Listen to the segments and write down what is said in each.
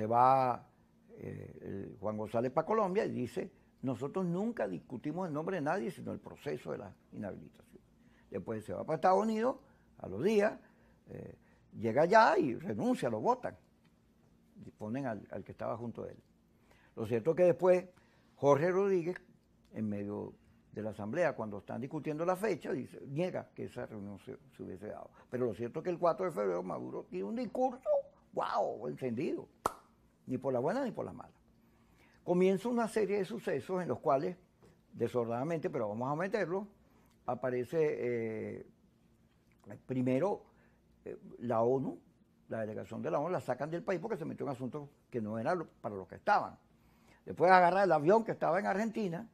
se va eh, Juan González para Colombia y dice, nosotros nunca discutimos el nombre de nadie, sino el proceso de la inhabilitación. Después se va para Estados Unidos, a los días, eh, llega allá y renuncia, lo votan. Disponen al, que estaba junto a él. Lo cierto es que después Jorge Rodríguez, en medio de la Asamblea, cuando están discutiendo la fecha, niega que esa reunión se, se hubiese dado. Pero lo cierto es que el 4 de febrero Maduro tiene un discurso, wow, encendido ni por la buena ni por la mala. Comienza una serie de sucesos en los cuales, desordenadamente, pero vamos a meterlo, aparece eh, primero eh, la ONU, la delegación de la ONU, la sacan del país porque se metió en asuntos que no eran para los que estaban. Después agarra el avión que estaba en Argentina,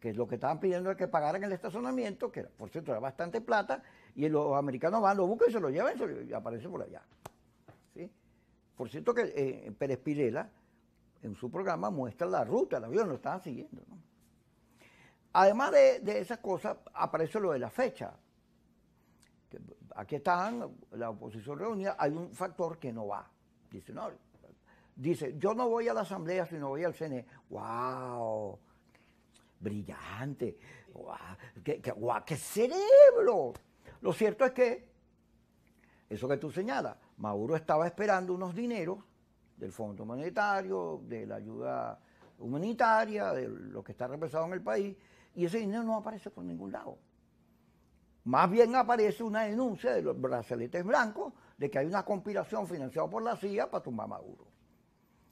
que lo que estaban pidiendo que pagaran el estacionamiento, que por cierto era bastante plata, y los americanos van, lo buscan y se lo llevan y aparece por allá. Por cierto que eh, Pérez Pirela en su programa muestra la ruta del avión, lo estaban siguiendo. Además de, esas cosas, aparece lo de la fecha. aquí están, la oposición reunida, hay un factor que no va. Dice, no, dice, yo no voy a la asamblea, sino voy al CNE. ¡Wow! Brillante. ¡Wow! ¡Qué, ¡Qué cerebro! Lo cierto es que, eso que tú señalas, Maduro estaba esperando unos dineros del Fondo Monetario, de la ayuda humanitaria, de lo que está represado en el país, y ese dinero no aparece por ningún lado. Más bien aparece una denuncia de los braceletes blancos de que hay una conspiración financiada por la CIA para tumbar a Maduro.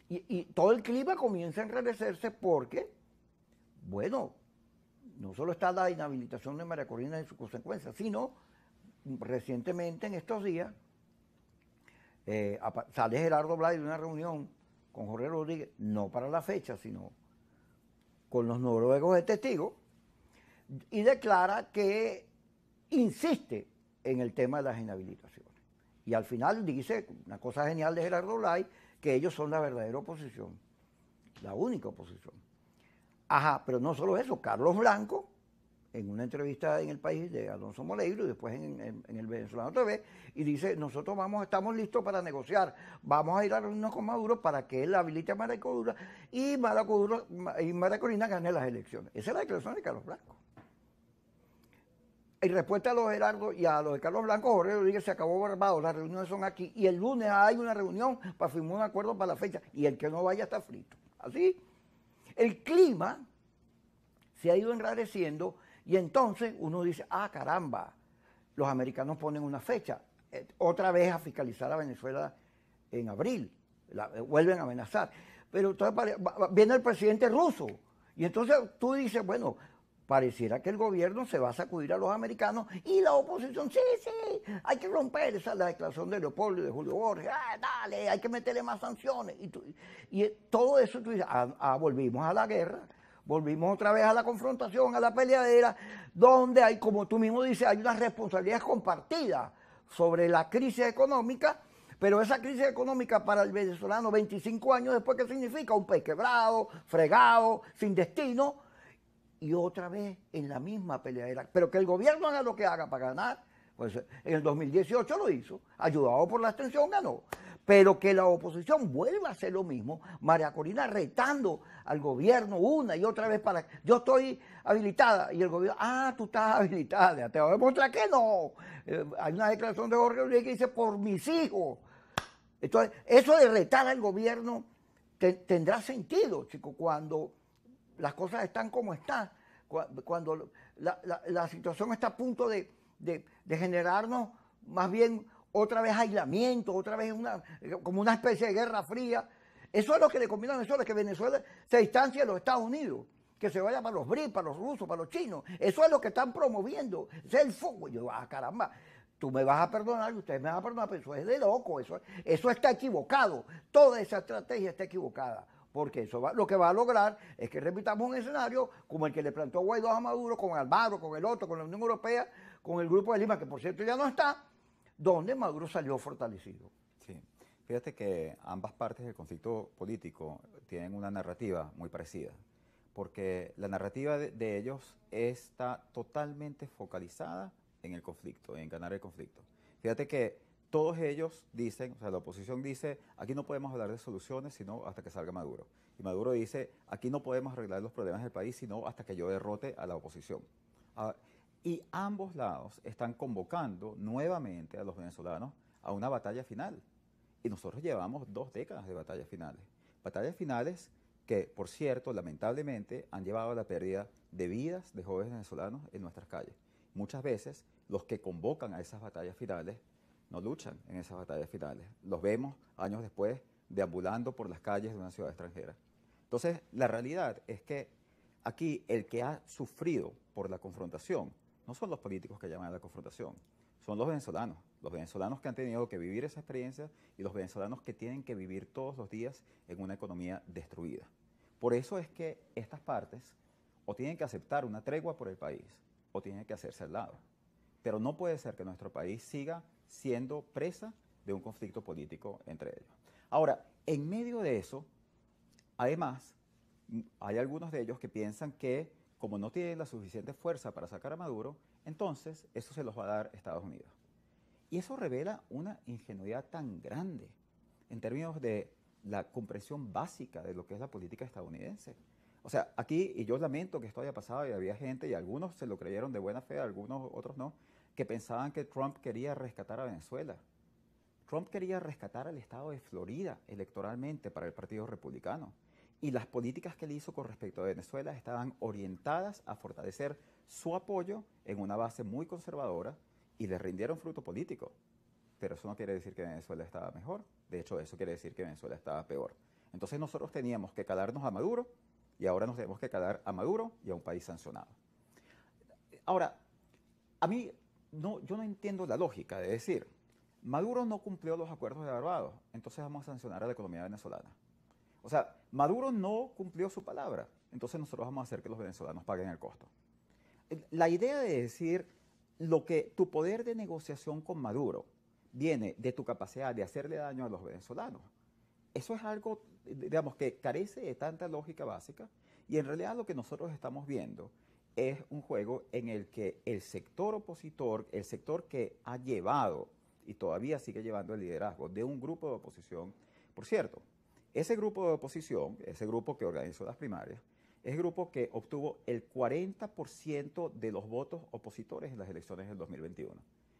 Y, todo el clima comienza a enredecerse porque, bueno, no solo está la inhabilitación de María Corina y sus consecuencias, sino recientemente en estos días eh, sale Gerardo Blay de una reunión con Jorge Rodríguez, no para la fecha, sino con los noruegos de testigos, y declara que insiste en el tema de las inhabilitaciones. Y al final dice, una cosa genial de Gerardo Blay, que ellos son la verdadera oposición, la única oposición. Ajá, pero no solo eso, Carlos Blanco en una entrevista en el país de Alonso Moleiro y después en, el Venezolano TV, y dice, nosotros vamos, estamos listos para negociar, vamos a ir a reunirnos con Maduro para que él habilite a Maracodura y Maracodura y Maracorina gane las elecciones. Esa es la declaración de Carlos Blanco. En respuesta a los Gerardo y a los de Carlos Blanco, Jorge Rodríguez se acabó barbado, las reuniones son aquí, y el lunes hay una reunión para firmar un acuerdo para la fecha, y el que no vaya está frito. Así, el clima se ha ido enrareciendo y entonces uno dice, ah, caramba, los americanos ponen una fecha, eh, otra vez a fiscalizar a Venezuela en abril, eh, vuelven a amenazar. Pero entonces viene el presidente ruso y entonces tú dices, bueno, pareciera que el gobierno se va a sacudir a los americanos y la oposición, sí, sí, hay que romper esa la declaración de Leopoldo y de Julio Borges, ah, dale, hay que meterle más sanciones. Y, todo eso tú dices, ah, ah, volvimos a la guerra Volvimos otra vez a la confrontación, a la peleadera, donde hay, como tú mismo dices, hay una responsabilidades compartidas sobre la crisis económica, pero esa crisis económica para el venezolano 25 años después, ¿qué significa? Un país quebrado, fregado, sin destino, y otra vez en la misma peleadera. Pero que el gobierno haga lo que haga para ganar, pues en el 2018 lo hizo, ayudado por la extensión ganó pero que la oposición vuelva a hacer lo mismo, María Corina retando al gobierno una y otra vez para, yo estoy habilitada y el gobierno, ah, tú estás habilitada, te voy a demostrar que no. Eh, hay una declaración de Jorge Luis que dice, por mis hijos. Entonces, eso de retar al gobierno tendrá sentido, chicos, cuando las cosas están como están, cuando la, situación está a punto de, de generarnos más bien otra vez aislamiento, otra vez una, eh, como una especie de guerra fría. Eso es lo que le conviene a Venezuela, que Venezuela se distancie de los Estados Unidos, que se vaya para los BRIC para los rusos, para los chinos. Eso es lo que están promoviendo. es el fuego. yo, ah, caramba, tú me vas a perdonar, y ustedes me van a perdonar, pero eso es de loco, eso, eso está equivocado. Toda esa estrategia está equivocada. Porque eso lo que va a lograr es que repitamos un escenario como el que le plantó Guaidó a Maduro con Alvaro, con el otro, con la Unión Europea, con el Grupo de Lima, que por cierto ya no está, donde Maduro salió fortalecido. Sí. Fíjate que ambas partes del conflicto político tienen una narrativa muy parecida, porque la narrativa de, ellos está totalmente focalizada en el conflicto, en ganar el conflicto. Fíjate que todos ellos dicen, o sea, la oposición dice, aquí no podemos hablar de soluciones sino hasta que salga Maduro. Y Maduro dice, aquí no podemos arreglar los problemas del país sino hasta que yo derrote a la oposición. Ah, y ambos lados están convocando nuevamente a los venezolanos a una batalla final. Y nosotros llevamos dos décadas de batallas finales. Batallas finales que, por cierto, lamentablemente han llevado a la pérdida de vidas de jóvenes venezolanos en nuestras calles. Muchas veces los que convocan a esas batallas finales no luchan en esas batallas finales. Los vemos años después deambulando por las calles de una ciudad extranjera. Entonces, la realidad es que aquí el que ha sufrido por la confrontación no son los políticos que llaman a la confrontación, son los venezolanos, los venezolanos que han tenido que vivir esa experiencia y los venezolanos que tienen que vivir todos los días en una economía destruida. Por eso es que estas partes o tienen que aceptar una tregua por el país o tienen que hacerse al lado. Pero no puede ser que nuestro país siga siendo presa de un conflicto político entre ellos. Ahora, en medio de eso, además, hay algunos de ellos que piensan que como no tiene la suficiente fuerza para sacar a Maduro, entonces eso se los va a dar Estados Unidos. Y eso revela una ingenuidad tan grande en términos de la comprensión básica de lo que es la política estadounidense. O sea, aquí, y yo lamento que esto haya pasado, y había gente, y algunos se lo creyeron de buena fe, algunos otros no, que pensaban que Trump quería rescatar a Venezuela. Trump quería rescatar al estado de Florida electoralmente para el Partido Republicano y las políticas que él hizo con respecto a Venezuela estaban orientadas a fortalecer su apoyo en una base muy conservadora y le rindieron fruto político. Pero eso no quiere decir que Venezuela estaba mejor, de hecho eso quiere decir que Venezuela estaba peor. Entonces nosotros teníamos que calarnos a Maduro y ahora nos tenemos que calar a Maduro y a un país sancionado. Ahora, a mí no, yo no entiendo la lógica de decir, Maduro no cumplió los acuerdos de Barbados, entonces vamos a sancionar a la economía venezolana. O sea, Maduro no cumplió su palabra. Entonces nosotros vamos a hacer que los venezolanos paguen el costo. La idea de decir lo que tu poder de negociación con Maduro viene de tu capacidad de hacerle daño a los venezolanos. Eso es algo, digamos, que carece de tanta lógica básica y en realidad lo que nosotros estamos viendo es un juego en el que el sector opositor, el sector que ha llevado y todavía sigue llevando el liderazgo de un grupo de oposición, por cierto, ese grupo de oposición, ese grupo que organizó las primarias, es el grupo que obtuvo el 40% de los votos opositores en las elecciones del 2021.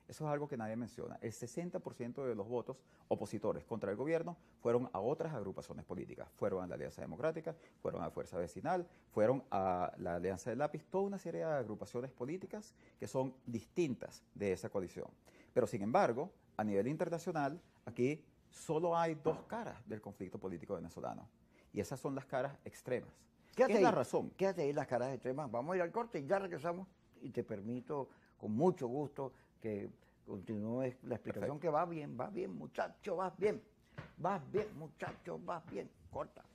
Eso es algo que nadie menciona. El 60% de los votos opositores contra el gobierno fueron a otras agrupaciones políticas. Fueron a la Alianza Democrática, fueron a la Fuerza Vecinal, fueron a la Alianza del Lápiz, toda una serie de agrupaciones políticas que son distintas de esa coalición. Pero sin embargo, a nivel internacional, aquí solo hay dos caras del conflicto político venezolano. Y esas son las caras extremas. Quédate la razón? Quédate ahí las caras extremas. Vamos a ir al corte y ya regresamos. Y te permito, con mucho gusto, que continúes la explicación que va bien, va bien, muchacho, vas bien. Vas bien, muchacho, vas bien. Corta.